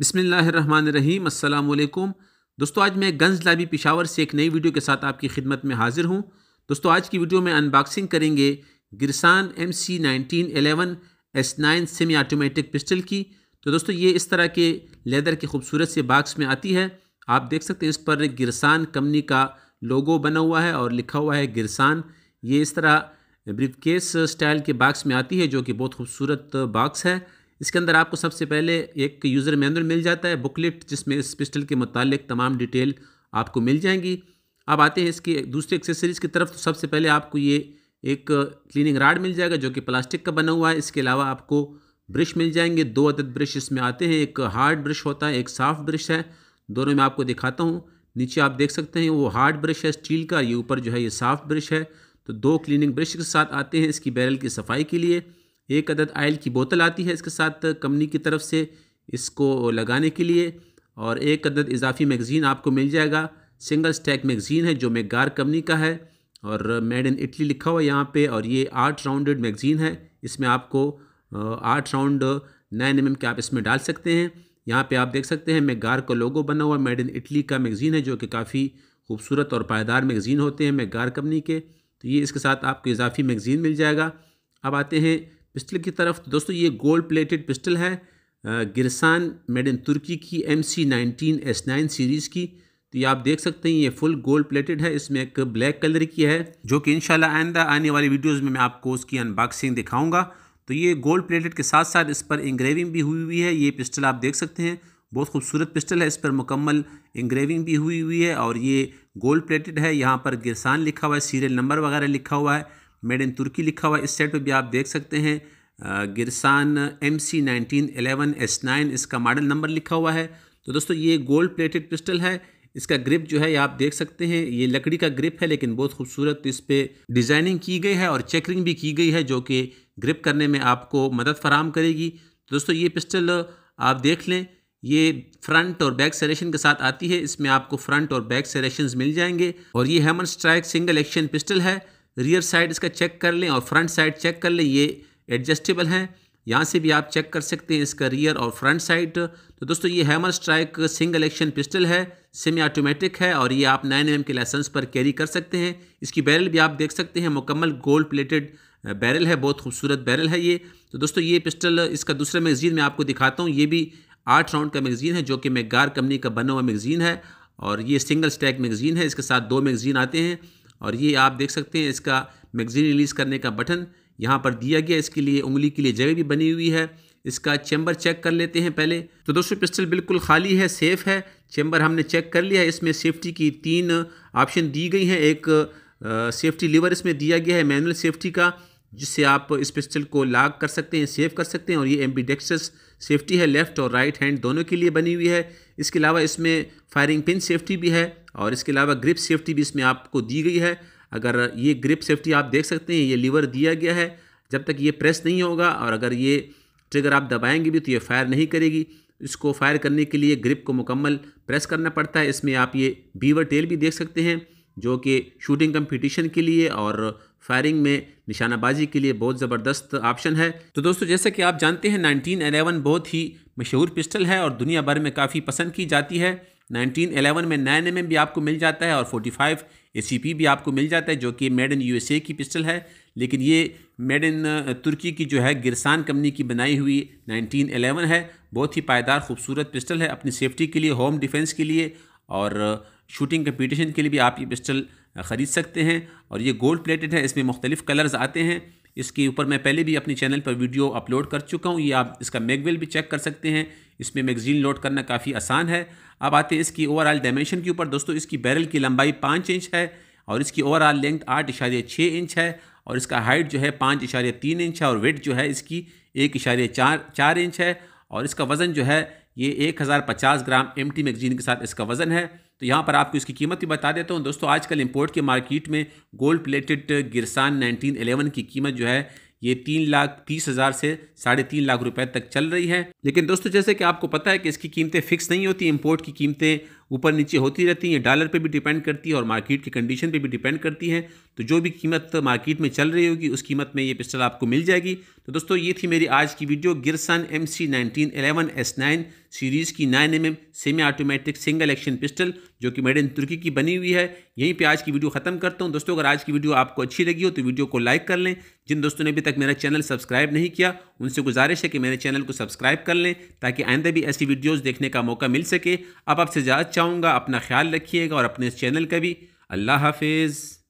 बसमीम् अल्लाम दोस्तों आज मैं गंज लाबी पिशावर से एक नई वीडियो के साथ आपकी खिदमत में हाजिर हूँ दोस्तों आज की वीडियो में अनबॉक्सिंग करेंगे Girsan M C nineteen eleven S nine semi automatic pistol की तो दोस्तों ये इस तरह के लेदर के खूबसूरत से बाक्स में आती है आप देख सकते हैं इस पर गिरसान कंपनी का लोगो बना हुआ है और लिखा हुआ है गिरसान ये इस तरह ब्रीफ स्टाइल के बाक्स में आती है जो कि बहुत खूबसूरत बाक्स है इसके अंदर आपको सबसे पहले एक यूज़र मैनुअल मिल जाता है बुकलेट जिसमें इस पिस्टल के मुतालिक तमाम डिटेल आपको मिल जाएंगी अब आते हैं इसकी दूसरी एक्सेसरीज़ की तरफ तो सबसे पहले आपको ये एक क्लीनिंग राड मिल जाएगा जो कि प्लास्टिक का बना हुआ है इसके अलावा आपको ब्रश मिल जाएंगे दो अदद ब्रश इसमें आते हैं एक हार्ड ब्रश होता है एक साफ़ ब्रश है दोनों में आपको दिखाता हूँ नीचे आप देख सकते हैं वो हार्ड ब्रश है स्टील का ये ऊपर जो है ये साफ़ ब्रश है तो दो क्लीनिंग ब्रश के साथ आते हैं इसकी बैरल की सफाई के लिए एक अदद आयल की बोतल आती है इसके साथ कंपनी की तरफ से इसको लगाने के लिए और एक अदद इजाफी मैगज़ीन आपको मिल जाएगा सिंगल स्टैक मैगज़ीन है जो मेगार कंपनी का है और मेड इन इटली लिखा हुआ है यहाँ पे और ये आठ राउंडेड मैगज़ीन है इसमें आपको आठ राउंड नाइन एम के आप इसमें डाल सकते हैं यहाँ पे आप देख सकते हैं मेगार का लोगो बना हुआ मेड इन इटली का मैगज़ीन है जो कि काफ़ी खूबसूरत और पायदार मैगज़ीन होते हैं मेगार कंपनी के तो ये इसके साथ आपको इजाफी मैगज़ीन मिल जाएगा अब आते हैं पिस्टल की तरफ तो दोस्तों ये गोल्ड प्लेटेड पिस्टल है गिरसान मेड इन तुर्की की M C nineteen S nine series की तो ये आप देख सकते हैं ये फुल गोल्ड प्लेटेड है इसमें एक ब्लैक कलर की है जो कि इन आइंदा आने वाली वीडियोज़ में मैं आपको उसकी अनबॉक्सिंग दिखाऊंगा तो ये गोल्ड प्लेटेड के साथ साथ इस पर इंग्रेविंग भी हुई हुई है ये पिस्टल आप देख सकते हैं बहुत खूबसूरत पिस्टल है इस पर मुकम्मल इंग्रेविंग भी हुई हुई है और ये गोल्ड प्लेटेड है यहाँ पर गिरसान लिखा हुआ है सीरियल नंबर वगैरह लिखा हुआ है मेड इन तुर्की लिखा हुआ इस साइड पर भी आप देख सकते हैं Girsan M C nineteen eleven S nine इसका मॉडल नंबर लिखा हुआ है तो दोस्तों ये गोल्ड प्लेटेड पिस्टल है इसका ग्रिप जो है ये आप देख सकते हैं ये लकड़ी का ग्रिप है लेकिन बहुत खूबसूरत इस पर डिज़ाइनिंग की गई है और चेकरिंग भी की गई है जो कि ग्रिप करने में आपको मदद फराम करेगी तो दोस्तों ये पिस्टल आप देख लें ये फ्रंट और बैक सेलेक्शन के साथ आती है इसमें आपको फ्रंट और बैक सेलेक्शन मिल जाएंगे और ये hammer strike single action pistol है रियर साइड इसका चेक कर लें और फ्रंट साइड चेक कर लें ये एडजस्टेबल हैं यहाँ से भी आप चेक कर सकते हैं इसका रियर और फ्रंट साइड तो दोस्तों ये hammer strike single action pistol है सेमी ऑटोमेटिक है और ये आप नाइन एम के लाइसेंस पर कैरी कर सकते हैं इसकी बैरल भी आप देख सकते हैं मुकम्मल गोल्ड प्लेटेड बैरल है बहुत खूबसूरत बैरल है ये तो दोस्तों ये पिस्टल इसका दूसरा मैगजीन में आपको दिखाता हूँ ये भी आठ राउंड का मैगजीन है जो कि मैगार कंपनी का बना हुआ मैगजीन है और ये सिंगल स्टैक मैगजीन है इसके साथ दो मैगजीन आते हैं और ये आप देख सकते हैं इसका मैगजीन रिलीज़ करने का बटन यहाँ पर दिया गया इसके लिए उंगली के लिए जगह भी बनी हुई है इसका चैम्बर चेक कर लेते हैं पहले तो दोस्तों पिस्टल बिल्कुल खाली है सेफ़ है चैम्बर हमने चेक कर लिया है इसमें सेफ्टी की तीन ऑप्शन दी गई हैं एक सेफ्टी लीवर इसमें दिया गया है मैनुअल सेफ्टी का जिससे आप इस पिस्टल को लॉक कर सकते हैं सेफ कर सकते हैं और ये एम्बीडेक्सस सेफ्टी है लेफ़्ट और राइट हैंड दोनों के लिए बनी हुई है इसके अलावा इसमें फायरिंग पिन सेफ्टी भी है और इसके अलावा ग्रिप सेफ्टी भी इसमें आपको दी गई है अगर ये ग्रिप सेफ्टी आप देख सकते हैं ये लीवर दिया गया है जब तक ये प्रेस नहीं होगा और अगर ये ट्रिगर आप दबाएंगे भी तो ये फायर नहीं करेगी इसको फायर करने के लिए ग्रिप को मुकम्मल प्रेस करना पड़ता है इसमें आप ये बीवर टेल भी देख सकते हैं जो कि शूटिंग कंपटीशन के लिए और फायरिंग में निशानाबाजी के लिए बहुत ज़बरदस्त ऑप्शन है तो दोस्तों जैसा कि आप जानते हैं नाइनटीन एलेवन बहुत ही मशहूर पिस्टल है और दुनिया भर में काफ़ी पसंद की जाती है 1911 में नाइन एम भी आपको मिल जाता है और 45 एसीपी भी आपको मिल जाता है जो कि मेड इन यूएसए की पिस्टल है लेकिन ये मेड इन तुर्की की जो है गिरसान कंपनी की बनाई हुई 1911 है बहुत ही पायदार खूबसूरत पिस्टल है अपनी सेफ्टी के लिए होम डिफेंस के लिए और शूटिंग कम्पिटिशन के लिए भी आप ये पिस्टल ख़रीद सकते हैं और ये गोल्ड प्लेटेड है इसमें मुख्तलिफ़ कलर्स आते हैं इसके ऊपर मैं पहले भी अपने चैनल पर वीडियो अपलोड कर चुका हूँ ये आप इसका मेगवेल भी चेक कर सकते हैं इसमें मैगजीन लोड करना काफ़ी आसान है अब आते हैं इसकी ओवरऑल डायमेंशन के ऊपर दोस्तों इसकी बैरल की लंबाई पाँच इंच है और इसकी ओवरऑल लेंथ आठ इशारे छः इंच है और इसका हाइट जो है पाँच इशारे तीन इंच है और वेट जो है इसकी एक इशारे चार चार इंच है और इसका वज़न जो है ये एक हज़ार पचास ग्राम एम टी मैगजीन के साथ इसका वज़न है तो यहाँ पर आपको इसकी कीमत भी बता देता हूँ दोस्तों आजकल इम्पोर्ट के मार्केट में gold plated Girsan nineteen eleven की कीमत जो है ये तीन लाख तीस हज़ार से साढ़े तीन लाख रुपए तक चल रही है लेकिन दोस्तों जैसे कि आपको पता है कि इसकी कीमतें फिक्स नहीं होती इम्पोर्ट की कीमतें ऊपर नीचे होती रहती हैं डॉलर पे भी डिपेंड करती है और मार्केट की कंडीशन पे भी डिपेंड करती है तो जो भी कीमत मार्केट में चल रही होगी उस कीमत में ये पिस्टल आपको मिल जाएगी तो दोस्तों ये थी मेरी आज की video Girsan M C nineteen eleven S nine series की nine M M semi automatic single action pistol जो कि मेड इन तुर्की की बनी हुई है यहीं पे आज की वीडियो ख़त्म करता हूँ दोस्तों अगर आज की वीडियो आपको अच्छी लगी हो तो वीडियो को लाइक कर लें जिन दोस्तों ने अभी तक मेरा चैनल सब्सक्राइब नहीं किया उनसे गुजारिश है कि मेरे चैनल को सब्सक्राइब कर लें ताकि आइंदे भी ऐसी वीडियोज़ देखने का मौका मिल सके अब आपसे इजाज़त चाहूँगा अपना ख्याल रखिएगा और अपने इस चैनल का भी अल्लाह हाफिज़